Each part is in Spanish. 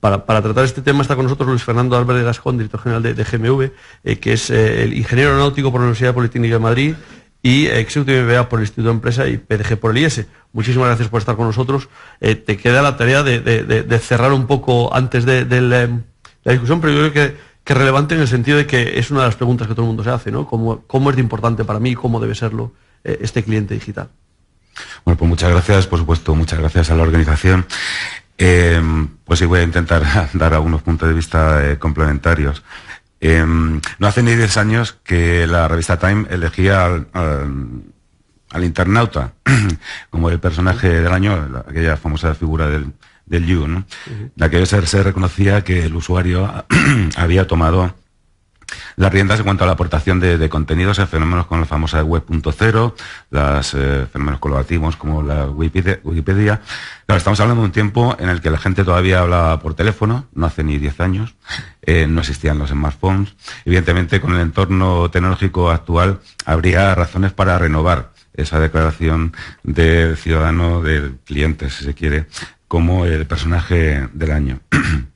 Para, tratar este tema está con nosotros Luis Fernando Álvarez Gascón, director general de, GMV, eh, que es eh, el ingeniero aeronáutico por la Universidad Politécnica de Madrid y ex MBA por el Instituto de Empresa y PDG por el IES. E. Muchísimas gracias por estar con nosotros. Eh, te queda la tarea de, cerrar un poco antes de, la, discusión, pero yo creo que, es relevante en el sentido de que es una de las preguntas que todo el mundo se hace, ¿no? ¿Cómo, cómo es de importante para mí y cómo debe serlo este cliente digital? Bueno, pues muchas gracias, por supuesto, muchas gracias a la organización. Em, pues sí, voy a intentar dar algunos puntos de vista eh, complementarios. Em, no hace ni 10 años que la revista Time elegía al, internauta como el personaje del año, aquella famosa figura del, del You. ¿no? se reconocía que el usuario había tomado las riendas en cuanto a la aportación de, contenidos en fenómenos como la famosa web.0, los eh, fenómenos colaborativos como la Wikipedia, Claro, estamos hablando de un tiempo en el que la gente todavía hablaba por teléfono, no hace ni 10 años, eh, no existían los smartphones. Evidentemente, con el entorno tecnológico actual, habría razones para renovar esa declaración del ciudadano, del cliente, si se quiere, como el personaje del año.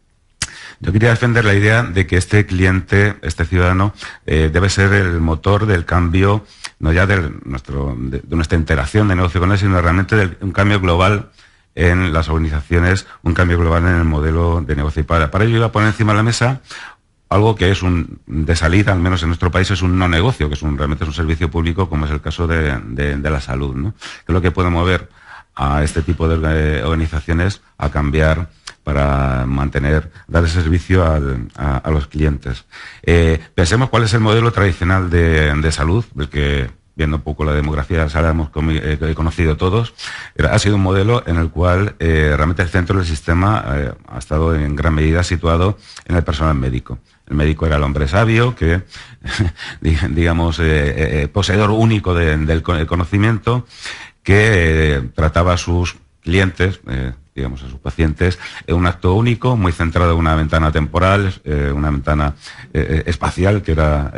Yo quería defender la idea de que este cliente, este ciudadano, eh, debe ser el motor del cambio, no ya nuestro, de, nuestra interacción de negocio con él, sino realmente de un cambio global en las organizaciones, un cambio global en el modelo de negocio. Y para, para ello iba a poner encima de la mesa algo que es un de salida, al menos en nuestro país, es un no negocio, que es realmente es un servicio público, como es el caso de, la salud, ¿no? que lo que puede mover a este tipo de eh, organizaciones a cambiar para mantener, dar ese servicio a, los clientes. Eh, pensemos cuál es el modelo tradicional de, salud, el pues que viendo un poco la demografía, sabemos eh, hemos conocido todos, ha sido un modelo en el cual eh, realmente el centro del sistema ha estado en gran medida situado en el personal médico. El médico era el hombre sabio, que, digamos, poseedor único del conocimiento, que trataba sus clientes, eh, digamos a sus pacientes, es eh, un acto único, muy centrado en una ventana temporal, eh, una ventana espacial, que era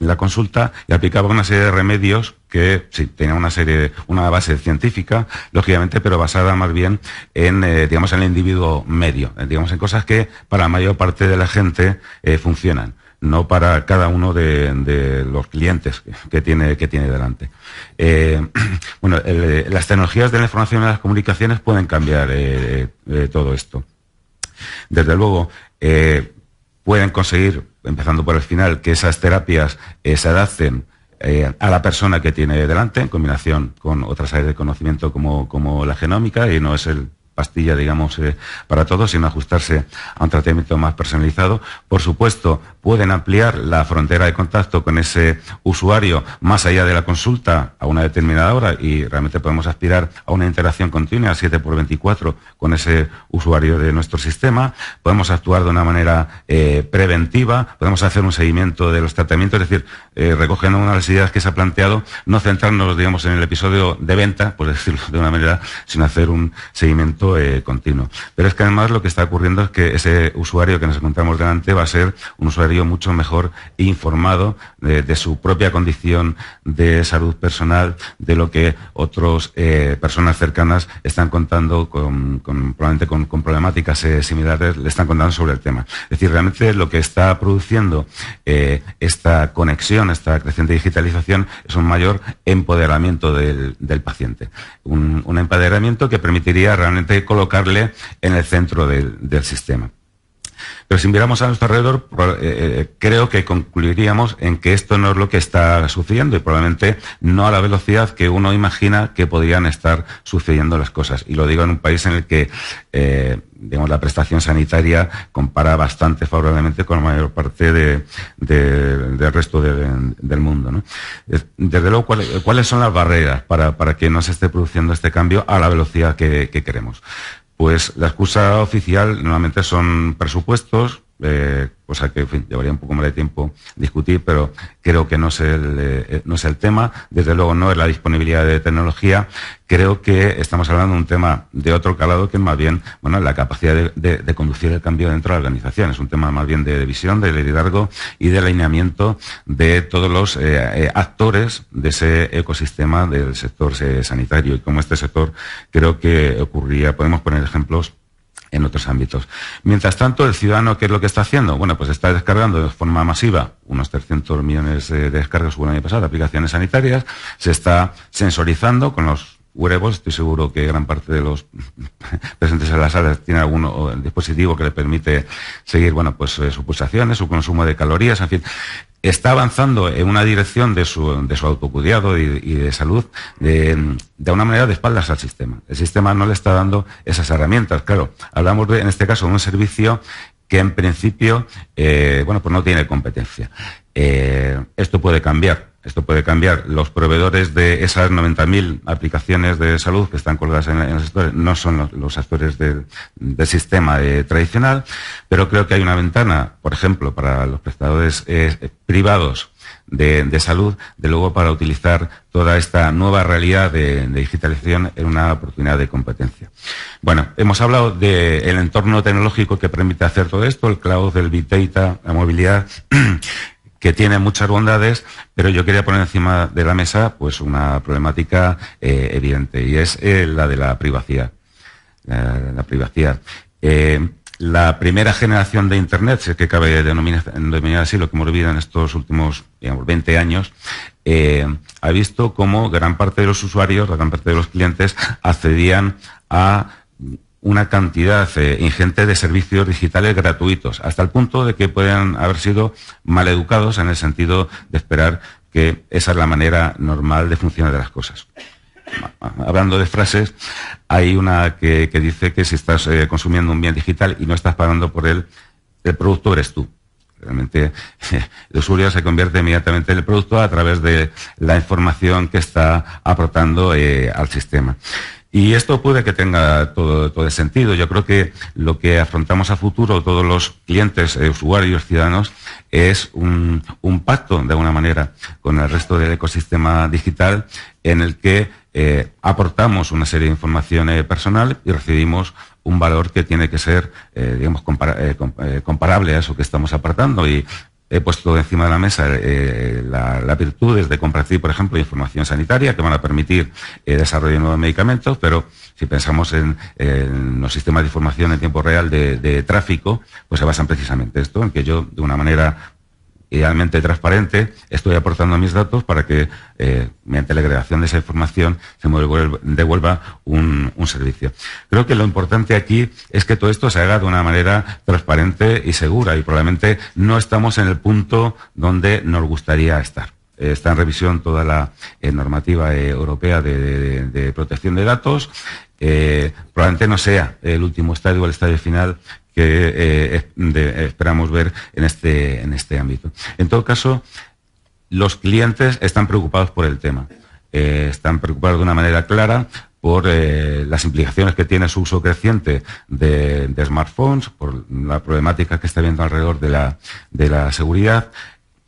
la consulta y aplicaba una serie de remedios que sí, tenía una serie, una base científica, lógicamente, pero basada más bien en, digamos, el individuo medio, digamos, en cosas que para la mayor parte de la gente funcionan no para cada uno de, los clientes que tiene, que tiene delante. Eh, bueno, eh, las tecnologías de la información y las comunicaciones pueden cambiar eh, todo esto. Desde luego, pueden conseguir, empezando por el final, que esas terapias se adapten a la persona que tiene delante en combinación con otras áreas de conocimiento como, como la genómica y no es el pastilla, digamos, para todos, sino ajustarse a un tratamiento más personalizado. Por supuesto, pueden ampliar la frontera de contacto con ese usuario más allá de la consulta a una determinada hora y realmente podemos aspirar a una interacción continua 7 por 24 con ese usuario de nuestro sistema. Podemos actuar de una manera eh, preventiva, podemos hacer un seguimiento de los tratamientos, es decir, eh, recogiendo una de las ideas que se ha planteado, no centrarnos, digamos, en el episodio de venta, por decirlo de una manera, sino hacer un seguimiento eh, continuo. Pero es que además lo que está ocurriendo es que ese usuario que nos encontramos delante va a ser un usuario mucho mejor informado de, su propia condición de salud personal, de lo que otras eh, personas cercanas están contando con, probablemente con, problemáticas eh, similares, le están contando sobre el tema. Es decir, realmente lo que está produciendo eh, esta conexión, esta creciente digitalización, es un mayor empoderamiento del, paciente. Un, empoderamiento que permitiría realmente colocarle en el centro del sistema. Pero si miramos a nuestro alrededor, eh, eh, creo que concluiríamos en que esto no es lo que está sucediendo y probablemente no a la velocidad que uno imagina que podrían estar sucediendo las cosas. Y lo digo en un país en el que eh, digamos, la prestación sanitaria compara bastante favorablemente con la mayor parte del resto del mundo. Desde luego, ¿cuáles, son las barreras para, que no se esté produciendo este cambio a la velocidad que queremos? pues la excusa oficial normalmente son presupuestos, eh, cosa que llevaría un poco más de tiempo discutir, pero creo que no es, el, eh, no es el tema, desde luego no es la disponibilidad de tecnología, creo que estamos hablando de un tema de otro calado que es más bien bueno, la capacidad de, conducir el cambio dentro de la organización, es un tema más bien de, visión, de liderazgo y de alineamiento de todos los eh, eh, actores de ese ecosistema del sector sanitario y como este sector creo que ocurría, podemos poner ejemplos en otros ámbitos. Mientras tanto, el ciudadano, ¿qué es lo que está haciendo? Bueno, pues está descargando de forma masiva, unos 300 millones de descargas hubo el año pasado, aplicaciones sanitarias, se está sensorizando con los wearables, estoy seguro que gran parte de los presentes en la sala tiene algún eh, dispositivo que le permite seguir, bueno, pues eh, sus pulsaciones, su consumo de calorías, en fin, está avanzando en una dirección de su, de y, de salud de, una manera de espaldas al sistema. El sistema no le está dando esas herramientas. Claro, hablamos de, en este caso de un servicio que en principio eh, bueno, pues no tiene competencia. Eh, esto puede cambiar, esto puede cambiar. Los proveedores de esas 90.000 aplicaciones de salud que están colgadas en, en el no son los, actores del sistema eh, tradicional, pero creo que hay una ventana, por ejemplo, para los prestadores eh, privados de, salud, de luego para utilizar toda esta nueva realidad de, digitalización en una oportunidad de competencia. Bueno, hemos hablado del entorno tecnológico que permite hacer todo esto, el cloud, el big data, la movilidad. que tiene muchas bondades, pero yo quería poner encima de la mesa pues una problemática eh, evidente y es eh, la de la privacidad. la privacidad. Eh, la primera generación de Internet, si que cabe denominar, así lo que hemos vivido en estos últimos digamos, 20 años, ha visto cómo gran parte de los usuarios, la gran parte de los clientes accedían a una cantidad eh, ingente de servicios digitales gratuitos, hasta el punto de que puedan haber sido mal educados en el sentido de esperar que esa es la manera normal de funcionar de las cosas. Ah, hablando de frases, hay una que, dice que si estás eh, consumiendo un bien digital y no estás pagando por él, el producto eres tú. Realmente el usuario se convierte inmediatamente en el producto a través de la información que está aportando eh, al sistema. Y esto puede que tenga todo, todo el sentido. Yo creo que lo que afrontamos a futuro, todos los clientes, eh, usuarios, ciudadanos, es un, pacto, de alguna manera, con el resto del ecosistema digital en el que eh, aportamos una serie de información eh, personal y recibimos un valor que tiene que ser, digamos, comparable a eso que estamos apartando. He puesto encima de la mesa eh, las la virtudes de compartir, por ejemplo, información sanitaria que van a permitir el eh, desarrollo de nuevos medicamentos, pero si pensamos en, los sistemas de información en tiempo real de, de tráfico, pues se basan precisamente esto, en que yo, de una manera idealmente transparente, estoy aportando mis datos para que, eh, mediante la agregación de esa información, se me devuelva, un, servicio. Creo que lo importante aquí es que todo esto se haga de una manera transparente y segura, y probablemente no estamos en el punto donde nos gustaría estar. está en revisión toda la eh, normativa eh, europea de, protección de datos. probablemente no sea el último estadio, o el estadio final que eh, esperamos ver en este, en este ámbito. En todo caso, los clientes están preocupados por el tema. Eh, están preocupados de una manera clara por eh, las implicaciones que tiene su uso creciente de, smartphones, por la problemática que está viendo alrededor de la, de la seguridad.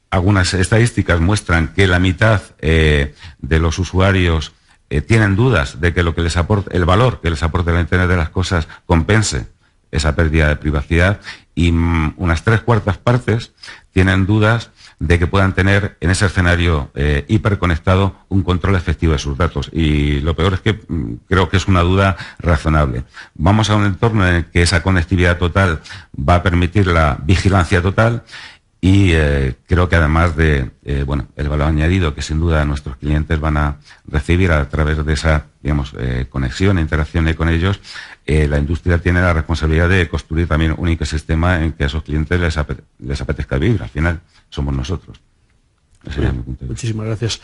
Algunas estadísticas muestran que la mitad de los usuarios tienen dudas de que lo que les aporte, el valor que les aporte la Internet de las cosas compense esa pérdida de privacidad y mm, unas tres cuartas partes tienen dudas de que puedan tener en ese escenario eh, hiperconectado un control efectivo de sus datos. Y lo peor es que mm, creo que es una duda razonable. Vamos a un entorno en el que esa conectividad total va a permitir la vigilancia total y eh, creo que además de eh, bueno, el valor añadido que sin duda nuestros clientes van a recibir a través de esa digamos, eh, conexión e interacción con ellos, la industria tiene la responsabilidad de construir también un sistema en que a esos clientes les, apetezca vivir. Al final somos nosotros. mi punto Muchísimas gracias.